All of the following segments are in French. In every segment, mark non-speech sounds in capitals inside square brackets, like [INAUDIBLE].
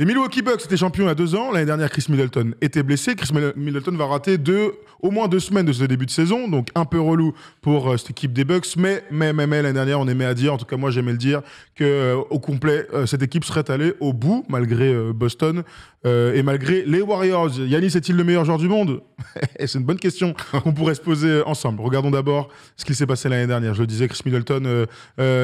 Les Milwaukee Bucks étaient champions il y a deux ans. L'année dernière, Chris Middleton était blessé. Chris Middleton va rater deux, au moins deux semaines de ce début de saison. Donc, un peu relou pour euh, cette équipe des Bucks. Mais, mais, mais, l'année dernière, on aimait à dire, en tout cas, moi, j'aimais le dire, que euh, au complet, euh, cette équipe serait allée au bout, malgré Boston et malgré les Warriors. Yannis est-il le meilleur joueur du monde [LAUGHS] C'est une bonne question qu'on pourrait se poser ensemble. Regardons d'abord ce qui s'est passé l'année dernière. Je le disais, Chris Middleton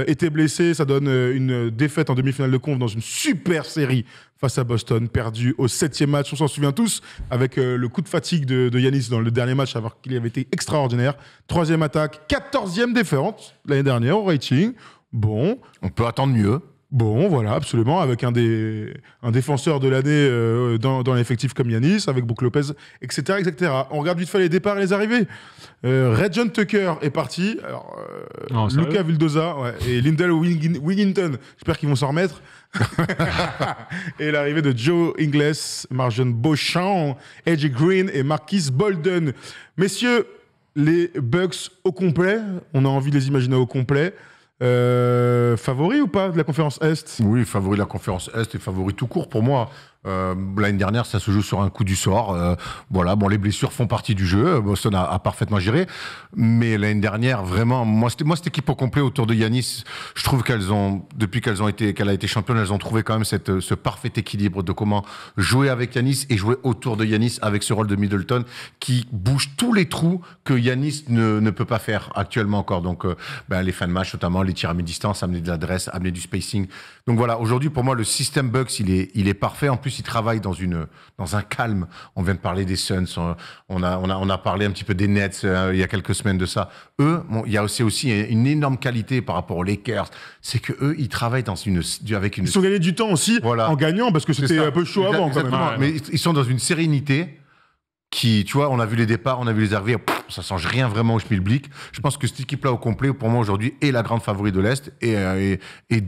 était blessé. Ça donne une défaite en demi-finale de conf dans une super série face à Boston, perdu au septième match, on s'en souvient tous, avec euh, le coup de fatigue de, Yanis dans le dernier match, alors qu'il avait été extraordinaire. Troisième attaque, quatorzième défense l'année dernière au rating. Bon. On peut attendre mieux. Bon, voilà, absolument, avec un, des, un défenseur de l'année euh, dans, l'effectif comme Yanis, avec Brook Lopez, etc., etc. On regarde vite fait les départs et les arrivées. Euh, Red John Tucker est parti. Lucas Luca Vildoza et Lindell Wigginton, j'espère qu'ils vont s'en remettre. [LAUGHS] et l'arrivée de Joe Ingles, Marjan Beauchamp, Edge Green et Marquis Bolden. Messieurs, les Bucks au complet, on a envie de les imaginer au complet. Euh, favori ou pas de la conférence Est Oui, favori de la conférence Est et favori tout court pour moi. Euh, l'année dernière, ça se joue sur un coup du sort. Euh, voilà, bon, les blessures font partie du jeu. Boston a, parfaitement géré. Mais l'année dernière, vraiment, moi, moi, cette équipe au complet autour de Yanis, je trouve qu'elles ont, depuis qu'elles ont été, qu'elle a été championne, elles ont trouvé quand même cette, ce parfait équilibre de comment jouer avec Yanis et jouer autour de Yanis avec ce rôle de Middleton qui bouge tous les trous que Yanis ne, peut pas faire actuellement encore. Donc, euh, ben, les fins de match, notamment les tirs à mi-distance, amener de l'adresse, amener du spacing. Donc voilà, aujourd'hui, pour moi, le système Bucks, il est, il est parfait. En plus, ils travaillent dans, une, dans un calme. On vient de parler des Suns, on a, on a, on a parlé un petit peu des Nets euh, il y a quelques semaines de ça. Eux, il y a aussi, aussi une énorme qualité par rapport aux Lakers, c'est qu'eux ils travaillent dans une, avec une... Ils ont gagné du temps aussi voilà. en gagnant, parce que c'était un peu chaud avant. Mais ils sont dans une sérénité qui, tu vois, on a vu les départs, on a vu les arrivées, ça ne change rien vraiment au schmilblick. Je pense que cette équipe-là au complet, pour moi aujourd'hui, est la grande favorite de l'Est et,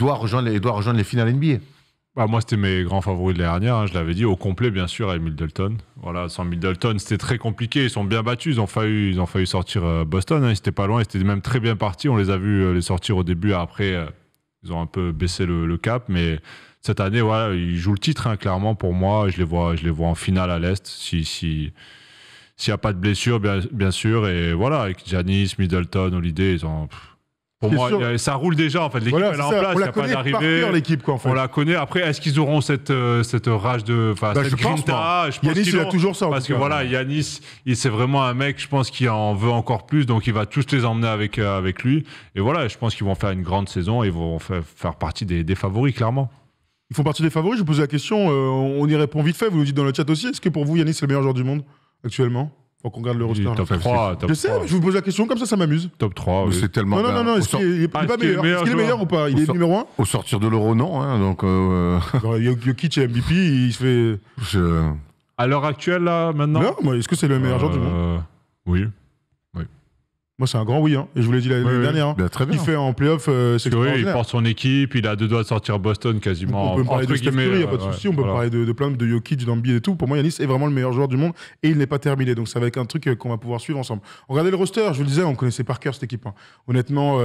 rejoindre, euh, et doit rejoindre les finales NBA. Bah, moi, c'était mes grands favoris de l'année dernière. Hein, je l'avais dit au complet, bien sûr, avec Middleton. Voilà, sans Middleton, c'était très compliqué. Ils sont bien battus. Ils ont failli, ils ont failli sortir euh, Boston. Hein, ils n'étaient pas loin. Ils étaient même très bien partis. On les a vus euh, les sortir au début. Après, euh, ils ont un peu baissé le, cap. Mais cette année, voilà, ils jouent le titre, hein, clairement, pour moi. Je les vois, je les vois en finale à l'Est. Si. s'il n'y a pas de blessure, bien, sûr. Et voilà, avec Janis, Middleton, Holiday, ils ont, pour moi, ça roule déjà en fait. L'équipe elle est en place, il n'y a pas d'arrivée. On la connaît. Après, est-ce qu'ils auront cette euh, cette rage de, enfin bah, cette grinta Je pense Yanis, il a toujours ça. Parce que voilà, Yannis, Yanis, c'est vraiment un mec, je pense, qui en veut encore plus, donc il va tous les emmener avec euh, avec lui. Et voilà, je pense qu'ils vont faire une grande saison et vont faire, partie des, favoris clairement. Ils font partie des favoris. Je vous pose la question. Euh, on y répond vite fait. Vous le dites dans le chat aussi. Est-ce que pour vous, Yanis, c'est le meilleur joueur du monde actuellement faut qu'on garde le roster. Top 3, top je sais, je vous pose la question, comme ça, ça m'amuse. Top 3. C'est tellement. Non, non, non, ah, est-ce qu'il est, pas meilleur Est-ce qu'il est meilleur ou pas Il est numéro 1 Au sortir de l'Euro, non. Hein, donc. Euh, Jokic est MVP, il se fait. À l'heure actuelle, là, maintenant Non, est-ce que c'est le meilleur joueur du euh, monde Oui. Moi, c'est un grand oui. Hein. Et je vous l'ai dit l'année dernière. Hein. Bah, il fait en playoff, euh, c'est Il porte son équipe, il a deux doigts de sortir Boston quasiment. On peut parler de Steph Curry, il n'y a euh, pas de souci. On peut parler de, de, plein de Jokic, d'Ambi et tout. Pour moi, Yanis est vraiment le meilleur joueur du monde et il n'est pas terminé. Donc, ça va être un truc euh, qu'on va pouvoir suivre ensemble. Regardez le roster, je vous le disais, on connaissait par cœur cette équipe. Hein. Honnêtement,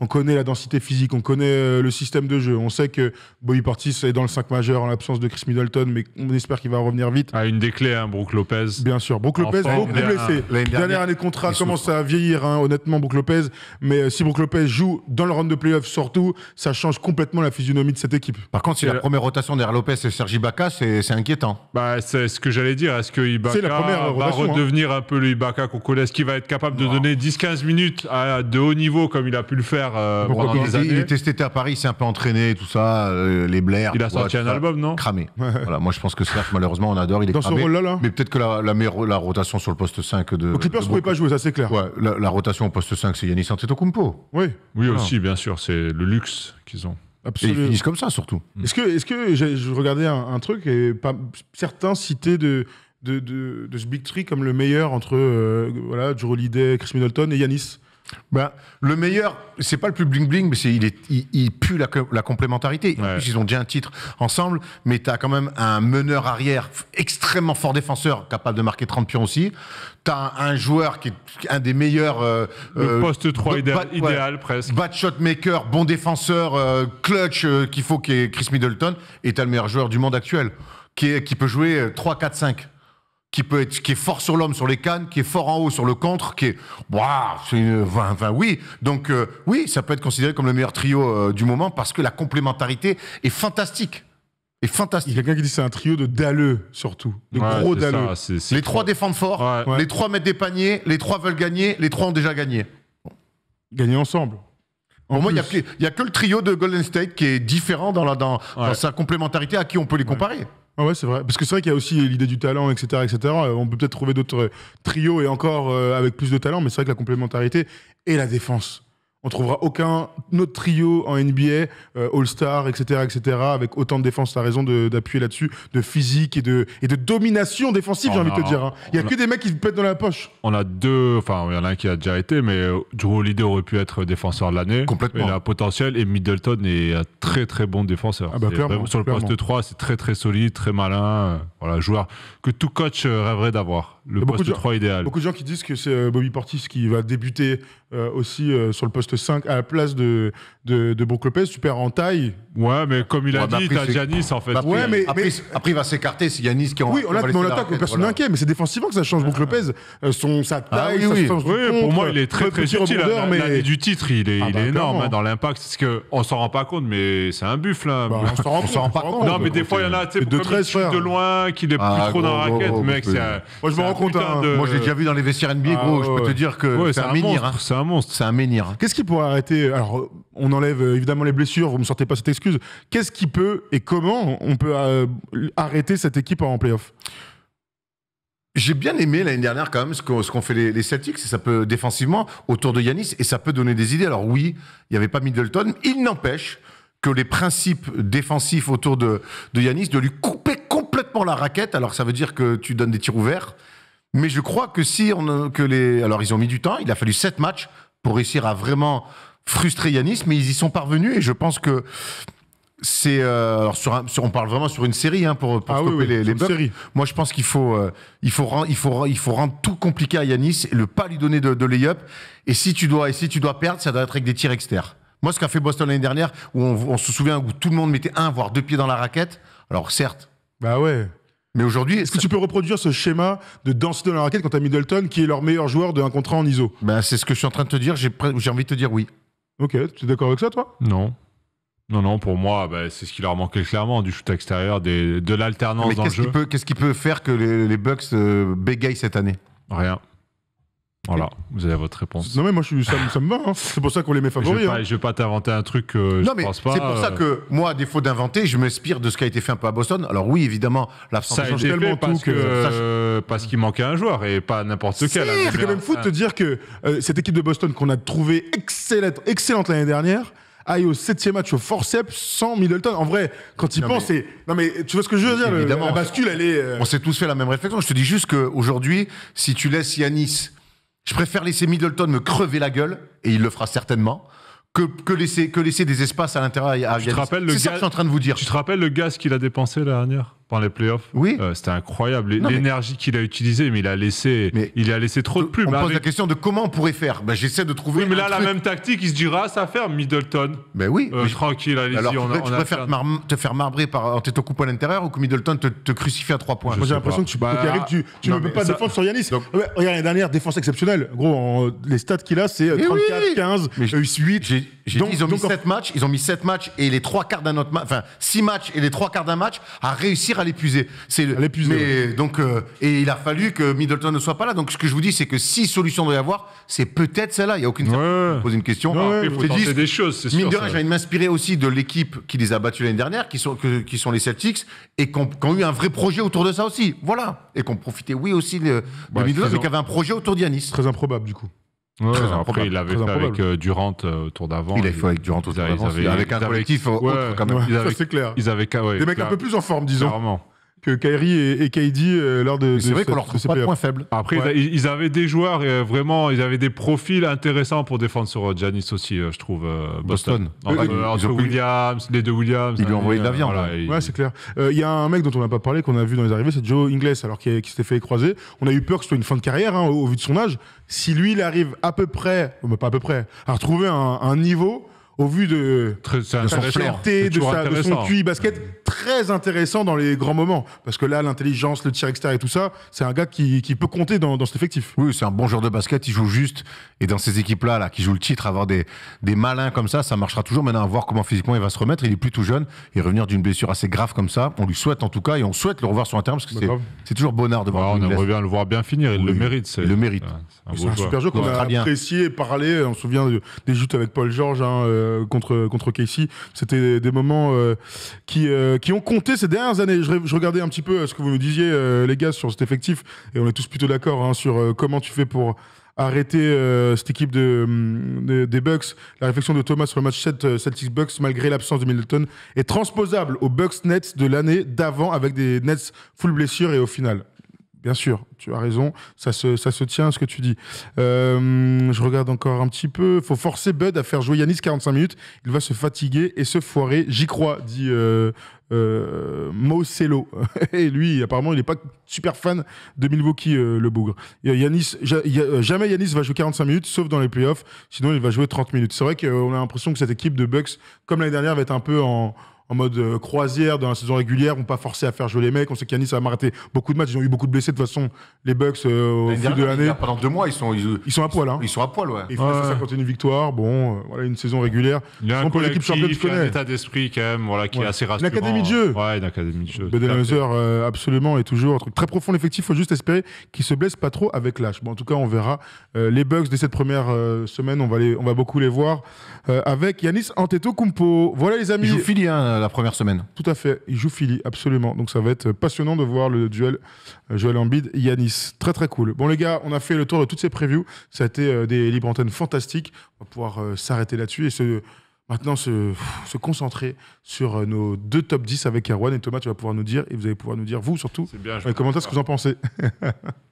on connaît la densité physique, on connaît le système de jeu. On sait que Bobby Portis est dans le 5 majeur en l'absence de Chris Middleton, mais on espère qu'il va revenir vite. Ah, une des clés, Brook Lopez. Bien sûr. Brook Lopez, beaucoup blessé. Dernière les contrats contrat, à vieillir. Hein, honnêtement, Brook Lopez. Mais euh, si Brook Lopez joue dans le round de playoff, surtout, ça change complètement la physionomie de cette équipe. Par contre, si la première rotation derrière Lopez et Sergi Baca c'est inquiétant. Bah, c'est ce que j'allais dire. Est-ce que Ibaka va hein. redevenir un peu le Ibaka qu'on connaît Est-ce qu'il va être capable de donner 10-15 minutes à de haut niveau comme il a pu le faire euh, il, est testé était à Paris, il s'est un peu entraîné, tout ça, euh, les blairs. Il a sorti un album, non Cramé. [LAUGHS] voilà, moi, je pense que Serge, malheureusement, on adore. Il est Dans cramé, ce rôle-là, Mais peut-être que la, la, rotation sur le poste 5 de. Clippers ne pas jouer, ça c'est clair. la, la rotation au poste 5, c'est Yanis Antetokounmpo. Oui, oui aussi, bien sûr. C'est le luxe qu'ils ont. Absolument. Et ils finissent comme ça, surtout. Mm. Est-ce que, est que je regardais un, truc et pas, certains citaient de, de, de, ce Big Tree comme le meilleur entre euh, voilà, Joe Holiday, Chris Middleton et Yanis ben, le meilleur, c'est pas le plus bling bling, mais c'est il, est, pue la, complémentarité. En plus, ils ont déjà un titre ensemble, mais tu as quand même un meneur arrière extrêmement fort défenseur, capable de marquer 30 pions aussi. Tu as un, joueur qui est un des meilleurs. Euh, le euh, poste 3 idéal, presque. Bad shot maker, bon défenseur, euh, clutch qu'il faut, qui est Chris Middleton, et tu le meilleur joueur du monde actuel, qui, qui peut jouer 3, 4, 5 qui peut qui est fort sur l'homme sur les cannes, qui est fort en haut sur le contre, qui est, waouh, c'est, une oui. Donc, euh, oui, ça peut être considéré comme le meilleur trio euh, du moment parce que la complémentarité est fantastique. Est fantastique. Il y a quelqu'un qui dit c'est un trio de dalleux, surtout. De gros dalleux. les trois, défendent fort, les trois mettent des paniers, les trois veulent gagner, les trois ont déjà gagné. Gagné ensemble. en moi, il n'y a, que le trio de Golden State qui est différent dans, dans sa complémentarité à qui on peut les comparer. Ah ouais, c'est vrai. Parce que c'est vrai qu'il y a aussi l'idée du talent, etc., etc. Euh, on peut peut-être trouver d'autres euh, trios et encore euh, avec plus de talent, mais c'est vrai que la complémentarité et la défense. On trouvera aucun autre trio en NBA, euh, All-Star, etc., etc., avec autant de défense, t'as raison d'appuyer là-dessus, de physique et de, et de domination défensive, j'ai oh envie de te dire. Hein. Il n'y a que des mecs qui se pètent dans la poche. On a deux, enfin, il y en a un qui a déjà été, mais euh, Drew Holiday aurait pu être défenseur de l'année. Complètement. Il a un potentiel et Middleton est un très très bon défenseur. Ah bah, sur le poste 3, c'est très très solide, très malin. Euh, voilà, joueur que tout coach rêverait d'avoir le poste 3 idéal. Beaucoup de gens qui disent que c'est euh, Bobby Portis qui va débuter euh, aussi euh, sur le poste 5 à la place de, de, de Brook Lopez, super en taille. Ouais, mais comme il a dit, t'as Yanis en fait. Après, ouais, mais, après, après il va s'écarter, c'est Yanis qui en Oui, on, on, on personne voilà. mais c'est défensivement que ça change Brook Lopez. son, sa ah taille, oui, sa oui. pour moi, il est très très utile. Hein, mais... L'année du titre, il est, ah, il est bah, énorme hein, dans l'impact. On qu'on s'en rend pas compte, mais c'est un buffle là. Bah, on s'en rend [LAUGHS] pas compte. Non, mais des fois, il y en a, tu sais, de loin, qu'il n'est plus ah, trop dans la raquette, mec. Moi, Hein, moi j'ai déjà vu dans les vestiaires NBA, gros. Ah je peux te dire que c'est un, menhir. Hein. C'est un monstre. C'est un menhir. Qu'est-ce qui pourrait arrêter Alors, on enlève euh, évidemment les blessures. Vous me sortez pas cette excuse. Qu'est-ce qui peut et comment on peut euh, arrêter cette équipe en playoff j'ai bien aimé l'année dernière quand même ce qu'ont fait les, Celtics, et ça peut défensivement autour de Yanis, et ça peut donner des idées. Alors oui, il n'y avait pas Middleton, il n'empêche que les principes défensifs autour de, de Yanis, de lui couper complètement la raquette, alors ça veut dire que tu donnes des tirs ouverts, mais je crois que si on, euh, que les, alors ils ont mis du temps, il a fallu sept matchs pour réussir à vraiment frustrer Yanis, mais ils y sont parvenus et je pense que c'est euh, alors on parle vraiment sur une série hein, pour, pour ah stopper les, les séries. Moi, je pense qu'il faut, euh, il faut il faut il faut rendre tout compliqué à Yanis et le pas lui donner de, lay-up. Et si tu dois et si tu dois perdre, ça doit être avec des tirs externes. Moi, ce qu'a fait Boston l'année dernière, où on, on, se souvient où tout le monde mettait un voire deux pieds dans la raquette. Alors certes. Bah ouais. Mais aujourd'hui. Est-ce que tu peux reproduire ce schéma de danse dans la raquette quand à Middleton, qui est leur meilleur joueur de un contrat en ISO bah, C'est ce que je suis en train de te dire. J'ai envie de te dire oui. Ok, tu es d'accord avec ça, toi Non. Non, non, pour moi, ben, c'est ce qui leur manquait clairement, du shoot extérieur, de l'alternance dans le jeu. Qu'est-ce qui peut faire que les, Bucks euh, bégayent cette année Rien. Voilà, vous avez votre réponse. Non mais moi je, ça, me va, hein. c'est pour ça qu'on les met favoris. Je ne hein. vais pas, t'inventer un truc que je ne pense pas. C'est pour ça euh. que moi, à défaut d'inventer, je m'inspire de ce qui a été fait un peu à Boston. Alors oui, évidemment, l'absence change tellement parce que, ça... parce qu'il manquait un joueur et pas n'importe lequel. C'est quand hein. même fou de te dire que euh, cette équipe de Boston qu'on a trouvée excellente, excellente l'année dernière aille au septième match au forceps sans Middleton. En vrai, quand il pensent, c'est. Non, mais tu vois ce que je veux dire Évidemment. La bascule, elle est. Euh On s'est tous fait la même réflexion. Je te dis juste qu'aujourd'hui, si tu laisses Yanis je préfère laisser Middleton me crever la gueule, et il le fera certainement, que, laisser, que laisser des espaces à l'intérieur à, à C'est que je suis en train de vous dire. Tu te rappelles le gaz qu'il a dépensé la dernière pendant les playoffs. Oui. Euh, c'était incroyable. L'énergie qu'il a utilisée, mais il a laissé, il a laissé trop de plumes. On pose la question de comment on pourrait faire. Bah, j'essaie de trouver. Oui, mais là, la même tactique, il se dira, ça ferme Middleton. Ben euh, mais oui. tranquille, allez-y. on, tu, préfères te faire marbrer par coup à l'intérieur ou que Middleton te, crucifie à trois points j'ai l'impression que tu, bah, tu, ne peux pas défendre sur Yanis. regarde, la dernière défense exceptionnelle. Gros, les stats qu'il a, c'est 34, 15, 8 donc, ils ont mis 7 matchs, ils ont mis 7 matchs et les 3 quarts d'un autre match, enfin 6 matchs et les 3 quarts d'un match à réussir à l'épuiser. C'est donc, euh, et il a fallu que Middleton ne soit pas là. Donc ce que je vous dis, c'est que si solution doit y avoir, c'est peut-être celle-là. Il n'y a aucune ouais. pose une question. il faut des choses, c'est sûr. Mine m'inspirer aussi de l'équipe qui les a battus l'année dernière, qui sont, qui sont les Celtics, et qui ont eu un vrai projet autour de ça aussi. Voilà. Et ont profité, oui, aussi de, bah, Middleton, mais qui avait un projet autour d'Yanis. Très improbable, du coup. Ouais, après, il l'avait fait avec euh, Durant euh, autour d'avant. Il l'avait fait avec Durant autour d'avant. Avec un collectif, euh, ouais, quand même. ils avaient, c'est clair. Ils avaient, Des mecs un peu plus en forme, disons. Clairement que Kyrie et, KD euh, lors de. c'est vrai qu'on leur trouve pas point faible. Après, ils, avaient des joueurs et, euh, vraiment, ils avaient des profils intéressants pour défendre sur Janis euh, aussi, je trouve. Boston. Williams, les deux Williams. Ils lui ont envoyé de la viande. ouais, c'est clair. Il y a un mec dont on n'a pas parlé qu'on a vu dans les arrivées, c'est Joe Inglis alors qui, s'était fait croiser. On a eu peur que ce soit une fin de carrière hein, au, vu de son âge. Si lui, il arrive à peu près, mais pas à peu près, à retrouver un, un niveau au vu de, sa de, son QI basket, très intéressant dans les grands moments. Parce que là, l'intelligence, le tir extérieur et tout ça, c'est un gars qui, qui peut compter dans, dans, cet effectif. Oui, c'est un bon joueur de basket, il joue juste. Et dans ces équipes-là, là, qui jouent le titre, avoir des, des malins comme ça, ça marchera toujours. Maintenant, à voir comment physiquement il va se remettre. Il est plutôt jeune et revenir d'une blessure assez grave comme ça, on lui souhaite en tout cas, et on souhaite le revoir sur un terrain, parce que bah, c'est, c'est toujours bonheur de voir. Ah, on bien le voir bien finir, il le mérite. C'est, il le mérite. C'est un, super jeu qu'on a apprécié, parlé. On se souvient des joutes avec Paul Georges. Hein, euh, euh, contre, contre Casey. C'était des moments euh, euh, qui, ont compté ces dernières années. Je, regardais un petit peu ce que vous nous disiez, les gars, sur cet effectif, et on est tous plutôt d'accord hein, sur comment tu fais pour arrêter cette équipe de, des Bucks. La réflexion de Thomas sur le match 7 Celtics Bucks, malgré l'absence de Middleton, est transposable aux Bucks Nets de l'année d'avant avec des Nets full blessure et au final. Bien sûr, tu as raison, ça se, ça se tient ce que tu dis. Euh, je regarde encore un petit peu. Il faut forcer Bud à faire jouer Yanis 45 minutes. Il va se fatiguer et se foirer. J'y crois, dit euh, euh [LAUGHS] et lui, apparemment, il n'est pas super fan de Milwaukee, euh, le bougre. Yanis, jamais Yanis va jouer 45 minutes, sauf dans les playoffs. Sinon, il va jouer 30 minutes. C'est vrai qu'on a l'impression que cette équipe de Bucks, comme l'année dernière, va être un peu en en mode euh, croisière dans la saison régulière, on pas forcé à faire jouer les mecs. On sait qu'Yannis va m'arrêter beaucoup de matchs. Ils ont eu beaucoup de blessés. De toute façon, les Bucks euh, au fil de l'année. Pendant deux mois, ils sont, ils, sont à poil. Hein. Ils sont à poil, ouais. Ils font ça, une victoire. Bon, euh, voilà, une saison régulière. Il y a un, collectif, il un état d'esprit, quand même, voilà, qui est assez rassurant. l'académie de jeu. Ouais, l'académie de jeu. Bedenhauser, absolument, est toujours un truc très profond. L'effectif, faut juste espérer qu'il se blesse pas trop avec l'âge. Bon, en tout cas, on verra. les Bucks, dès cette première semaine, on va, les, on va beaucoup les voir. avec Yanis Antetokounmpo. Voilà, les amis. Euh, la, première semaine. Tout à fait, il joue Philly, absolument. Donc ça va être passionnant de voir le duel euh, Joel Embiid-Yanis. Très très cool. Bon les gars, on a fait le tour de toutes ces previews. Ça a été euh, des libres antennes fantastiques. On va pouvoir s'arrêter là-dessus et se, maintenant se, concentrer sur nos deux top 10 avec Erwan. Et Thomas, tu vas pouvoir nous dire, et vous allez pouvoir nous dire, vous surtout, bien, dans les commentaires, ce que vous en pensez. [LAUGHS]